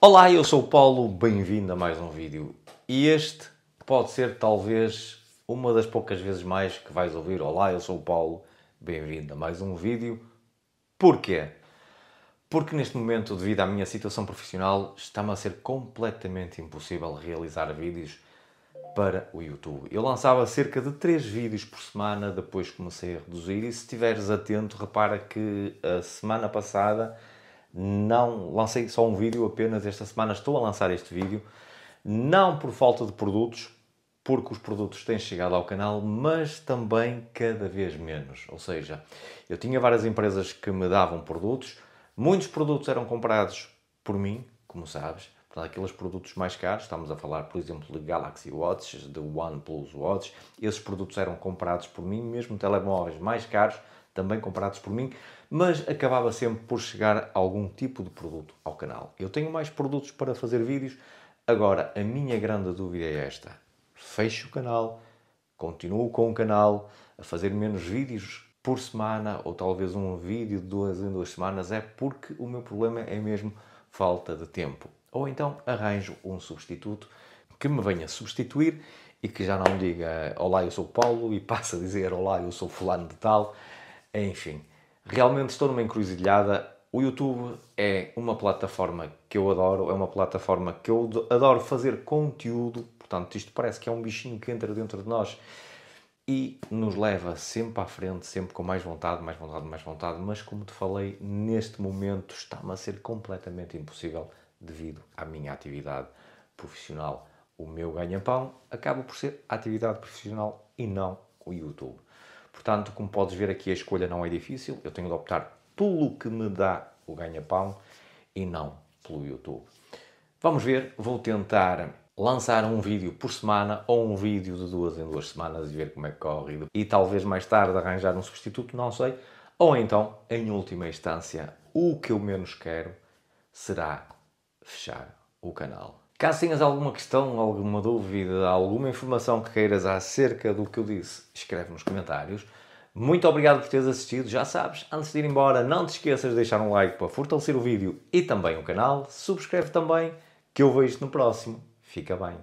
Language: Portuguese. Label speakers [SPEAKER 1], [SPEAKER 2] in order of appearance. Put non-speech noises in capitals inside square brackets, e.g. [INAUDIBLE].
[SPEAKER 1] Olá, eu sou o Paulo, bem-vindo a mais um vídeo. E este pode ser talvez uma das poucas vezes mais que vais ouvir Olá, eu sou o Paulo, bem-vindo a mais um vídeo. Porquê? Porque neste momento, devido à minha situação profissional, está-me a ser completamente impossível realizar vídeos para o YouTube. Eu lançava cerca de 3 vídeos por semana, depois comecei a reduzir e se estiveres atento, repara que a semana passada não lancei só um vídeo apenas esta semana, estou a lançar este vídeo, não por falta de produtos, porque os produtos têm chegado ao canal, mas também cada vez menos. Ou seja, eu tinha várias empresas que me davam produtos, muitos produtos eram comprados por mim, como sabes, aqueles produtos mais caros, estamos a falar, por exemplo, de Galaxy Watch, de OnePlus Watch, esses produtos eram comprados por mim, mesmo telemóveis mais caros, também comprados por mim, mas acabava sempre por chegar algum tipo de produto ao canal. Eu tenho mais produtos para fazer vídeos, agora a minha grande dúvida é esta: fecho o canal, continuo com o canal a fazer menos vídeos por semana ou talvez um vídeo de duas em duas semanas, é porque o meu problema é mesmo falta de tempo. Ou então arranjo um substituto que me venha substituir e que já não diga Olá, eu sou Paulo e [LAUGHS] passe a dizer Olá, eu sou Fulano de Tal. Enfim, realmente estou numa encruzilhada. O YouTube é uma plataforma que eu adoro, é uma plataforma que eu adoro fazer conteúdo. Portanto, isto parece que é um bichinho que entra dentro de nós e nos leva sempre à frente, sempre com mais vontade, mais vontade, mais vontade. Mas como te falei, neste momento está-me a ser completamente impossível devido à minha atividade profissional, o meu ganha-pão acaba por ser a atividade profissional e não o YouTube. Portanto, como podes ver aqui, a escolha não é difícil. Eu tenho de optar pelo que me dá o ganha-pão e não pelo YouTube. Vamos ver, vou tentar lançar um vídeo por semana ou um vídeo de duas em duas semanas e ver como é que corre e talvez mais tarde arranjar um substituto, não sei. Ou então, em última instância, o que eu menos quero será fechar o canal. Caso tenhas alguma questão, alguma dúvida, alguma informação que queiras acerca do que eu disse, escreve nos comentários. Muito obrigado por teres assistido. Já sabes, antes de ir embora, não te esqueças de deixar um like para fortalecer o vídeo e também o canal. Subscreve também, que eu vejo-te no próximo. Fica bem.